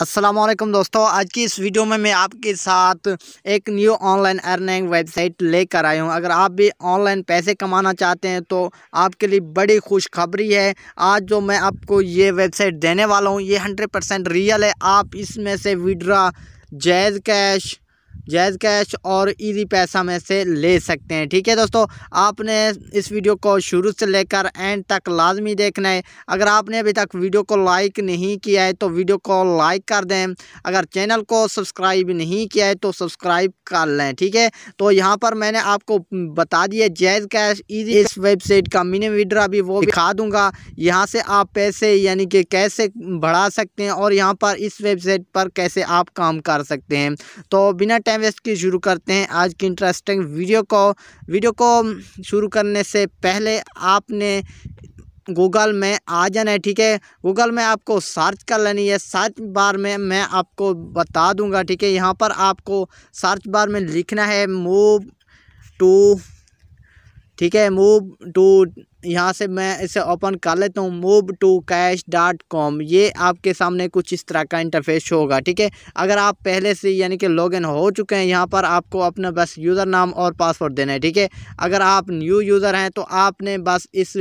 असलम दोस्तों आज की इस वीडियो में मैं आपके साथ एक न्यू ऑनलाइन अर्निंग वेबसाइट लेकर आया हूं अगर आप भी ऑनलाइन पैसे कमाना चाहते हैं तो आपके लिए बड़ी खुशखबरी है आज जो मैं आपको ये वेबसाइट देने वाला हूं ये 100% रियल है आप इसमें से withdraw JazzCash JazzCash और इजी पैसा में से ले सकते हैं ठीक है दोस्तों आपने इस वीडियो को शुरू से लेकर एंड तक लाजमी देखना है अगर आपने अभी तक वीडियो को लाइक नहीं किया है तो वीडियो को लाइक कर दें अगर चैनल को सब्सक्राइब नहीं किया है तो सब्सक्राइब कर लें ठीक है तो यहाँ पर मैंने आपको बता दिया जैज़ कैश ईजी इस वेबसाइट का मिनी विड्रा भी वो दिखा दूंगा यहाँ से आप पैसे यानी कि कैसे बढ़ा सकते हैं और यहाँ पर इस वेबसाइट पर कैसे आप काम कर सकते हैं तो बिना टाइम इन्वेस्ट की शुरू करते हैं आज की इंटरेस्टिंग वीडियो को वीडियो को शुरू करने से पहले आपने गूगल में आ जाना है ठीक है गूगल में आपको सर्च कर लेनी है सर्च बार में मैं आपको बता दूंगा ठीक है यहाँ पर आपको सर्च बार में लिखना है मूव टू ठीक है मूव टू यहाँ से मैं इसे ओपन कर लेता हूँ move to cash dot com ये आपके सामने कुछ इस तरह का इंटरफेस होगा ठीक है अगर आप पहले से यानी कि लॉग इन हो चुके हैं यहाँ पर आपको अपना बस यूज़र नाम और पासवर्ड देना है ठीक है अगर आप न्यू यूज़र हैं तो आपने बस इस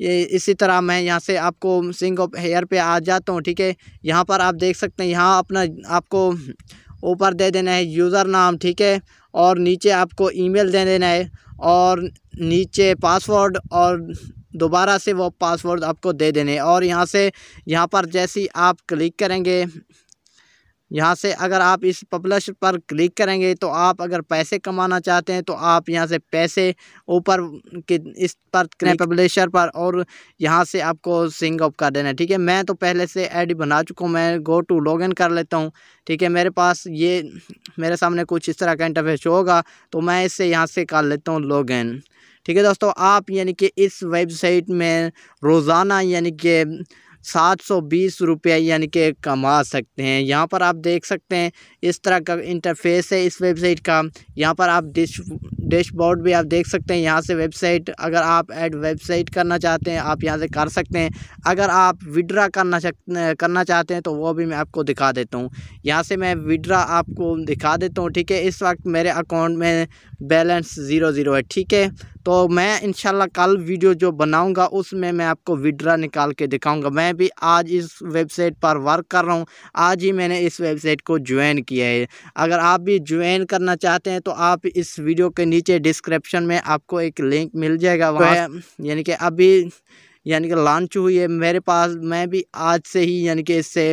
ये इसी तरह मैं यहाँ से आपको सिंग ऑफ हेयर पे आ जाता हूँ ठीक है यहाँ पर आप देख सकते हैं यहाँ अपना आपको ऊपर दे देना है यूज़र नाम ठीक है और नीचे आपको ईमेल दे देना है और नीचे पासवर्ड और दोबारा से वो पासवर्ड आपको दे देने और यहाँ से यहाँ पर जैसी आप क्लिक करेंगे यहाँ से अगर आप इस पब्लिश पर क्लिक करेंगे तो आप अगर पैसे कमाना चाहते हैं तो आप यहाँ से पैसे ऊपर के इस पर पब्लिशर पर और यहाँ से आपको सिंग अप कर देना है ठीक है मैं तो पहले से आईडी बना चुका हूँ मैं गो टू लॉग इन कर लेता हूँ ठीक है मेरे पास ये मेरे सामने कुछ इस तरह का इंटरफेस होगा तो मैं इससे यहाँ से कर लेता हूँ लॉग इन ठीक है दोस्तों आप यानी कि इस वेबसाइट में रोज़ाना यानी कि सात सौ बीस रुपये यानी कि कमा सकते हैं यहाँ पर आप देख सकते हैं इस तरह का इंटरफेस है इस वेबसाइट का यहाँ पर आप डिश डैशबोर्ड भी आप देख सकते हैं यहाँ से वेबसाइट अगर आप ऐड वेबसाइट करना चाहते हैं आप यहाँ से कर सकते हैं अगर आप विड्रा करना करना चाहते हैं तो वो भी मैं आपको दिखा देता हूँ यहाँ से मैं विड्रा आपको दिखा देता हूँ ठीक है इस वक्त मेरे अकाउंट में बैलेंस ज़ीरो ज़ीरो है ठीक है तो मैं इंशाल्लाह कल वीडियो जो बनाऊंगा उसमें मैं आपको विड्रा निकाल के दिखाऊंगा मैं भी आज इस वेबसाइट पर वर्क कर रहा हूं आज ही मैंने इस वेबसाइट को ज्वाइन किया है अगर आप भी ज्वाइन करना चाहते हैं तो आप इस वीडियो के नीचे नीचे डिस्क्रिप्शन में आपको एक लिंक मिल जाएगा वहाँ यानी कि अभी यानी कि लॉन्च हुई है मेरे पास मैं भी आज से ही यानी कि इससे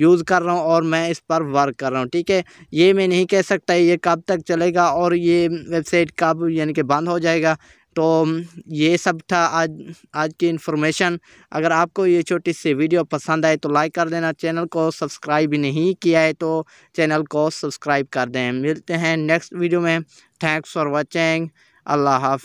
यूज़ कर रहा हूँ और मैं इस पर वर्क कर रहा हूँ ठीक है ये मैं नहीं कह सकता ये कब तक चलेगा और ये वेबसाइट कब यानी कि बंद हो जाएगा तो ये सब था आज आज की इन्फॉर्मेशन अगर आपको ये छोटी सी वीडियो पसंद आए तो लाइक कर देना चैनल को सब्सक्राइब नहीं किया है तो चैनल को सब्सक्राइब कर दें मिलते हैं नेक्स्ट वीडियो में थैंक्स फॉर वॉचिंग अल्लाह हाफ